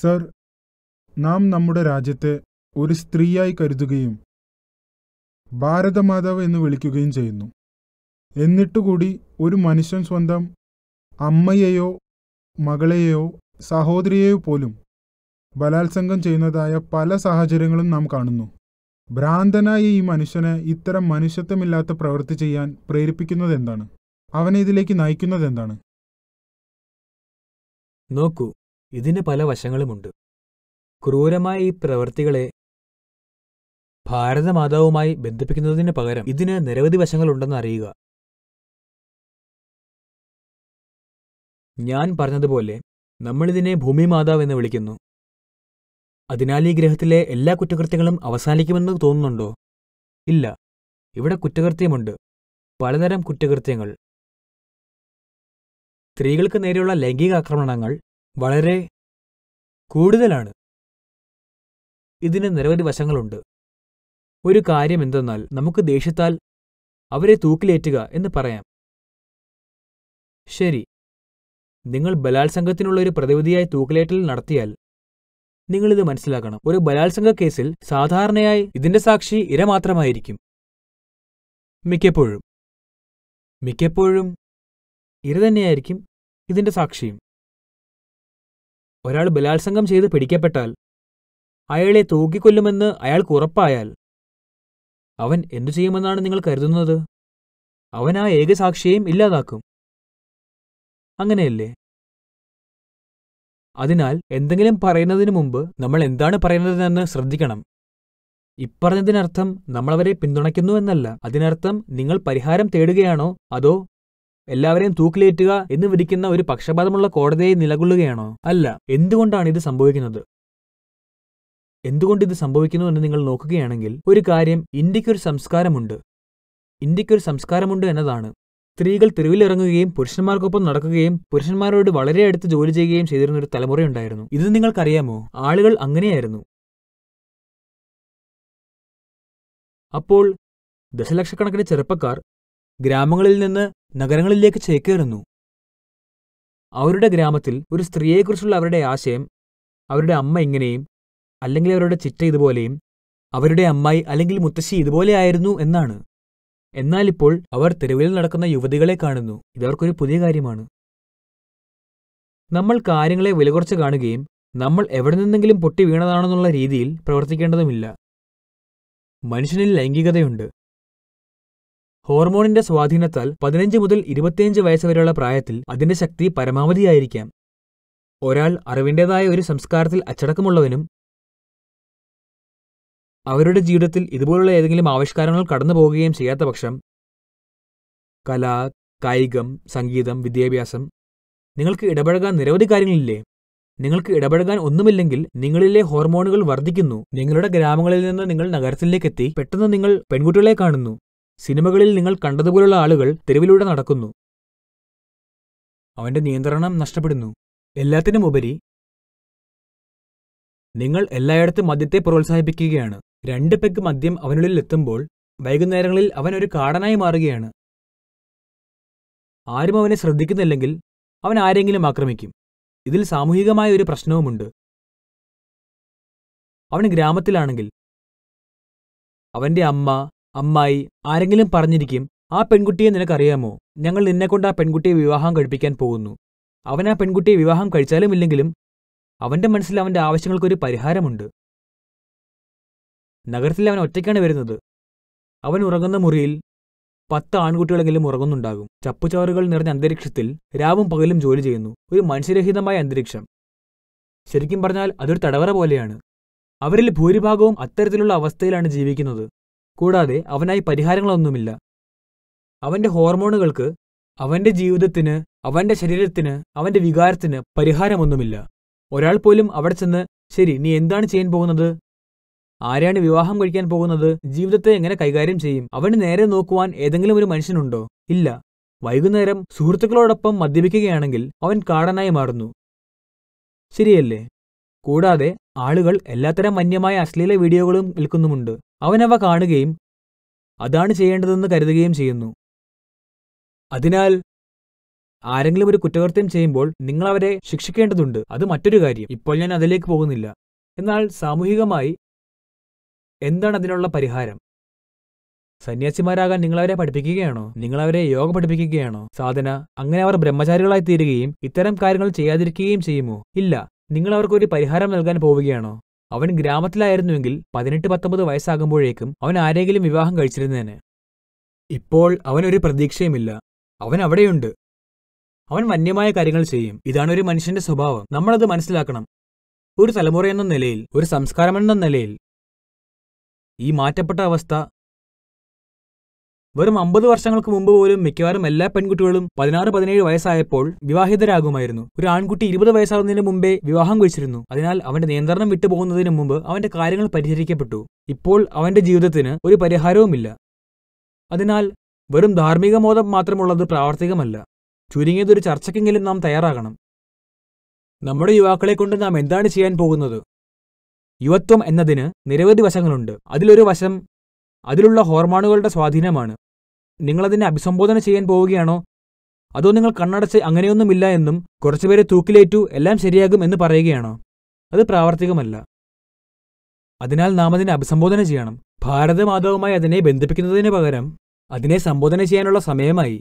sir നാം നമ്മുടെ രാജ്യത്തെ ഒരു സ്ത്രീയായി കരുതുകയും ഭാരതമാതാവ് എന്ന് വിളിക്കുകയും ചെയ്യുന്നു എന്നിട്ടുകൂടി ഒരു മനുഷ്യൻ സ്വന്തം അമ്മയെയോ മകളെയോ സഹോദരിയെയോ പോലും ബലാത്സംഗം ചെയ്യുന്നതായ പല സാഹചര്യങ്ങളും നാം കാണുന്നു ഭ്രാന്തനായ ഈ മനുഷ്യനെ ഇത്തരം മനുഷ്യത്വമില്ലാത്ത പ്രവൃത്തി ചെയ്യാൻ പ്രേരിപ്പിക്കുന്നത് എന്താണ് അവനെ ഇതിലേക്ക് നയിക്കുന്നത് എന്താണ് നോക്കൂ ഇതിന് പല വശങ്ങളുമുണ്ട് ക്രൂരമായ ഈ പ്രവൃത്തികളെ ഭാരതമാതാവുമായി ബന്ധിപ്പിക്കുന്നതിന് പകരം ഇതിന് നിരവധി വശങ്ങളുണ്ടെന്ന് അറിയുക ഞാൻ പറഞ്ഞതുപോലെ നമ്മളിതിനെ ഭൂമി മാതാവ് എന്ന് വിളിക്കുന്നു അതിനാൽ ഈ ഗ്രഹത്തിലെ എല്ലാ കുറ്റകൃത്യങ്ങളും അവസാനിക്കുമെന്ന് തോന്നുന്നുണ്ടോ ഇല്ല ഇവിടെ കുറ്റകൃത്യമുണ്ട് പലതരം കുറ്റകൃത്യങ്ങൾ സ്ത്രീകൾക്ക് നേരെയുള്ള ലൈംഗിക ആക്രമണങ്ങൾ വളരെ കൂടുതലാണ് ഇതിന് നിരവധി വശങ്ങളുണ്ട് ഒരു കാര്യം എന്തെന്നാൽ നമുക്ക് ദേഷ്യത്താൽ അവരെ തൂക്കിലേറ്റുക എന്ന് പറയാം ശരി നിങ്ങൾ ബലാത്സംഗത്തിനുള്ള ഒരു പ്രതിവിധിയായി തൂക്കിലേറ്റൽ നടത്തിയാൽ നിങ്ങളിത് മനസ്സിലാക്കണം ഒരു ബലാത്സംഗ കേസിൽ സാധാരണയായി ഇതിന്റെ സാക്ഷി ഇര മാത്രമായിരിക്കും മിക്കപ്പോഴും മിക്കപ്പോഴും ഇര തന്നെയായിരിക്കും ഇതിന്റെ സാക്ഷിയും ഒരാൾ ബലാത്സംഗം ചെയ്ത് പിടിക്കപ്പെട്ടാൽ അയാളെ തൂക്കിക്കൊല്ലുമെന്ന് അയാൾക്ക് ഉറപ്പായാൽ അവൻ എന്തു ചെയ്യുമെന്നാണ് നിങ്ങൾ കരുതുന്നത് അവൻ ആ ഏകസാക്ഷിയെയും ഇല്ലാതാക്കും അങ്ങനെയല്ലേ അതിനാൽ എന്തെങ്കിലും പറയുന്നതിന് മുമ്പ് നമ്മൾ എന്താണ് പറയുന്നതെന്ന് ശ്രദ്ധിക്കണം ഇപ്പറഞ്ഞതിനർത്ഥം നമ്മളവരെ പിന്തുണയ്ക്കുന്നു എന്നല്ല അതിനർത്ഥം നിങ്ങൾ പരിഹാരം തേടുകയാണോ അതോ എല്ലാവരെയും തൂക്കിലേറ്റുക എന്ന് വിധിക്കുന്ന ഒരു പക്ഷപാതമുള്ള കോടതിയെ നിലകൊള്ളുകയാണോ അല്ല എന്തുകൊണ്ടാണ് ഇത് സംഭവിക്കുന്നത് എന്തുകൊണ്ട് ഇത് സംഭവിക്കുന്നു എന്ന് നിങ്ങൾ നോക്കുകയാണെങ്കിൽ ഒരു കാര്യം ഇന്ത്യക്കൊരു സംസ്കാരമുണ്ട് ഇന്ത്യക്കൊരു സംസ്കാരമുണ്ട് എന്നതാണ് സ്ത്രീകൾ തെരുവിലിറങ്ങുകയും പുരുഷന്മാർക്കൊപ്പം നടക്കുകയും പുരുഷന്മാരോട് വളരെ അടുത്ത് ജോലി ചെയ്യുകയും ചെയ്തിരുന്ന ഒരു തലമുറയുണ്ടായിരുന്നു ഇത് നിങ്ങൾക്കറിയാമോ ആളുകൾ അങ്ങനെയായിരുന്നു അപ്പോൾ ദശലക്ഷക്കണക്കിന് ചെറുപ്പക്കാർ ഗ്രാമങ്ങളിൽ നിന്ന് നഗരങ്ങളിലേക്ക് ചേക്കേറുന്നു അവരുടെ ഗ്രാമത്തിൽ ഒരു സ്ത്രീയെക്കുറിച്ചുള്ള അവരുടെ ആശയം അവരുടെ അമ്മ ഇങ്ങനെയും അല്ലെങ്കിൽ അവരുടെ ചിറ്റ ഇതുപോലെയും അവരുടെ അമ്മായി അല്ലെങ്കിൽ മുത്തശ്ശി ഇതുപോലെ ആയിരുന്നു എന്നാണ് എന്നാൽ ഇപ്പോൾ അവർ തെരുവിൽ നടക്കുന്ന യുവതികളെ കാണുന്നു ഇതവർക്കൊരു പുതിയ കാര്യമാണ് നമ്മൾ കാര്യങ്ങളെ വിലകുറച്ച് കാണുകയും നമ്മൾ എവിടെ നിന്നെങ്കിലും പൊട്ടി വീണതാണെന്നുള്ള രീതിയിൽ പ്രവർത്തിക്കേണ്ടതുമില്ല മനുഷ്യനിൽ ലൈംഗികതയുണ്ട് ഹോർമോണിന്റെ സ്വാധീനത്താൽ പതിനഞ്ച് മുതൽ ഇരുപത്തിയഞ്ച് വയസ്സുവരെയുള്ള പ്രായത്തിൽ അതിന്റെ ശക്തി പരമാവധിയായിരിക്കാം ഒരാൾ അറിവിൻ്റെതായ ഒരു സംസ്കാരത്തിൽ അച്ചടക്കമുള്ളവനും അവരുടെ ജീവിതത്തിൽ ഇതുപോലുള്ള ഏതെങ്കിലും ആവിഷ്കാരങ്ങൾ കടന്നു പോകുകയും ചെയ്യാത്ത പക്ഷം കല കായികം സംഗീതം വിദ്യാഭ്യാസം നിങ്ങൾക്ക് ഇടപഴകാൻ നിരവധി കാര്യങ്ങളില്ലേ നിങ്ങൾക്ക് ഇടപഴകാൻ ഒന്നുമില്ലെങ്കിൽ നിങ്ങളിലെ ഹോർമോണുകൾ വർദ്ധിക്കുന്നു നിങ്ങളുടെ ഗ്രാമങ്ങളിൽ നിന്ന് നിങ്ങൾ നഗരത്തിലേക്കെത്തി പെട്ടെന്ന് നിങ്ങൾ പെൺകുട്ടികളെ കാണുന്നു സിനിമകളിൽ നിങ്ങൾ കണ്ടതുപോലുള്ള ആളുകൾ തെരുവിലൂടെ നടക്കുന്നു അവന്റെ നിയന്ത്രണം നഷ്ടപ്പെടുന്നു ഉപരി നിങ്ങൾ എല്ലായിടത്തും മദ്യത്തെ പ്രോത്സാഹിപ്പിക്കുകയാണ് രണ്ട് പെഗ് മദ്യം അവനുള്ളിൽ എത്തുമ്പോൾ വൈകുന്നേരങ്ങളിൽ അവൻ ഒരു കാടനായി മാറുകയാണ് ആരും അവനെ ശ്രദ്ധിക്കുന്നില്ലെങ്കിൽ അവൻ ആരെങ്കിലും ആക്രമിക്കും ഇതിൽ സാമൂഹികമായ ഒരു പ്രശ്നവുമുണ്ട് അവൻ ഗ്രാമത്തിലാണെങ്കിൽ അവന്റെ അമ്മ അമ്മായി ആരെങ്കിലും പറഞ്ഞിരിക്കും ആ പെൺകുട്ടിയെ നിനക്കറിയാമോ ഞങ്ങൾ നിന്നെക്കൊണ്ട് ആ പെൺകുട്ടിയെ വിവാഹം കഴിപ്പിക്കാൻ പോകുന്നു അവൻ ആ പെൺകുട്ടിയെ വിവാഹം കഴിച്ചാലും ഇല്ലെങ്കിലും അവന്റെ മനസ്സിൽ അവന്റെ ആവശ്യങ്ങൾക്കൊരു പരിഹാരമുണ്ട് നഗരത്തിൽ അവൻ ഒറ്റയ്ക്കാണ് വരുന്നത് അവൻ ഉറങ്ങുന്ന മുറിയിൽ പത്ത് ആൺകുട്ടികളെങ്കിലും ഉറങ്ങുന്നുണ്ടാകും ചപ്പുചവറുകൾ നിറഞ്ഞ അന്തരീക്ഷത്തിൽ രാവും പകലും ജോലി ചെയ്യുന്നു ഒരു മനുഷ്യരഹിതമായ അന്തരീക്ഷം ശരിക്കും പറഞ്ഞാൽ അതൊരു തടവറ പോലെയാണ് അവരിൽ ഭൂരിഭാഗവും അത്തരത്തിലുള്ള അവസ്ഥയിലാണ് ജീവിക്കുന്നത് കൂടാതെ അവനായി പരിഹാരങ്ങളൊന്നുമില്ല അവന്റെ ഹോർമോണുകൾക്ക് അവന്റെ ജീവിതത്തിന് അവന്റെ ശരീരത്തിന് അവന്റെ വികാരത്തിന് പരിഹാരമൊന്നുമില്ല ഒരാൾ പോലും അവിടെ ചെന്ന് ശരി നീ എന്താണ് ചെയ്യാൻ പോകുന്നത് ആരാണ് വിവാഹം കഴിക്കാൻ പോകുന്നത് ജീവിതത്തെ എങ്ങനെ കൈകാര്യം ചെയ്യും അവന് നേരെ നോക്കുവാൻ ഏതെങ്കിലും ഒരു മനുഷ്യനുണ്ടോ ഇല്ല വൈകുന്നേരം സുഹൃത്തുക്കളോടൊപ്പം മദ്യപിക്കുകയാണെങ്കിൽ അവൻ കാടനായി മാറുന്നു ശരിയല്ലേ കൂടാതെ ആളുകൾ എല്ലാത്തരം വന്യമായ അശ്ലീല വീഡിയോകളും വിൽക്കുന്നുമുണ്ട് അവനവ കാണുകയും അതാണ് ചെയ്യേണ്ടതെന്ന് കരുതുകയും ചെയ്യുന്നു അതിനാൽ ആരെങ്കിലും ഒരു കുറ്റകൃത്യം ചെയ്യുമ്പോൾ നിങ്ങൾ അവരെ ശിക്ഷിക്കേണ്ടതുണ്ട് അത് മറ്റൊരു കാര്യം ഇപ്പോൾ ഞാൻ അതിലേക്ക് പോകുന്നില്ല എന്നാൽ സാമൂഹികമായി എന്താണ് അതിനുള്ള പരിഹാരം സന്യാസിമാരാകാൻ നിങ്ങളവരെ പഠിപ്പിക്കുകയാണോ നിങ്ങളവരെ യോഗ പഠിപ്പിക്കുകയാണോ സാധന അങ്ങനെ അവർ ബ്രഹ്മചാരികളായി തീരുകയും ഇത്തരം കാര്യങ്ങൾ ചെയ്യാതിരിക്കുകയും ചെയ്യുമോ ഇല്ല നിങ്ങൾ അവർക്കൊരു പരിഹാരം നൽകാൻ പോവുകയാണോ അവൻ ഗ്രാമത്തിലായിരുന്നുവെങ്കിൽ പതിനെട്ട് പത്തൊമ്പത് വയസ്സാകുമ്പോഴേക്കും അവൻ ആരെങ്കിലും വിവാഹം കഴിച്ചിരുന്നേനെ ഇപ്പോൾ അവനൊരു പ്രതീക്ഷയുമില്ല അവൻ അവിടെയുണ്ട് അവൻ വന്യമായ കാര്യങ്ങൾ ചെയ്യും ഇതാണ് ഒരു മനുഷ്യന്റെ സ്വഭാവം നമ്മളത് മനസ്സിലാക്കണം ഒരു തലമുറയെന്ന നിലയിൽ ഒരു സംസ്കാരമെന്ന നിലയിൽ ഈ മാറ്റപ്പെട്ട അവസ്ഥ വെറും അമ്പത് വർഷങ്ങൾക്ക് മുമ്പ് പോലും മിക്കവാറും എല്ലാ പെൺകുട്ടികളും പതിനാറ് പതിനേഴ് വയസ്സായപ്പോൾ വിവാഹിതരാകുമായിരുന്നു ഒരു ആൺകുട്ടി ഇരുപത് വയസ്സാകുന്നതിന് മുമ്പേ വിവാഹം കഴിച്ചിരുന്നു അതിനാൽ അവന്റെ നിയന്ത്രണം വിട്ടുപോകുന്നതിന് മുമ്പ് അവന്റെ കാര്യങ്ങൾ പരിഹരിക്കപ്പെട്ടു ഇപ്പോൾ അവന്റെ ജീവിതത്തിന് ഒരു പരിഹാരവുമില്ല അതിനാൽ വെറും ധാർമ്മിക മോദം മാത്രമുള്ളത് പ്രാവർത്തികമല്ല ചുരുങ്ങിയതൊരു ചർച്ചയ്ക്കെങ്കിലും നാം തയ്യാറാകണം നമ്മുടെ യുവാക്കളെ കൊണ്ട് നാം എന്താണ് ചെയ്യാൻ പോകുന്നത് യുവത്വം എന്നതിന് നിരവധി വശങ്ങളുണ്ട് അതിലൊരു വശം അതിലുള്ള ഹോർമോണുകളുടെ സ്വാധീനമാണ് നിങ്ങളതിനെ അഭിസംബോധന ചെയ്യാൻ പോവുകയാണോ അതോ നിങ്ങൾ കണ്ണടച്ച് അങ്ങനെയൊന്നുമില്ല എന്നും കുറച്ചുപേരെ തൂക്കിലേറ്റു എല്ലാം ശരിയാകും എന്ന് പറയുകയാണോ അത് പ്രാവർത്തികമല്ല അതിനാൽ നാം അതിനെ അഭിസംബോധന ചെയ്യണം ഭാരതമാതാവുമായി അതിനെ ബന്ധിപ്പിക്കുന്നതിന് പകരം അതിനെ സംബോധന ചെയ്യാനുള്ള സമയമായി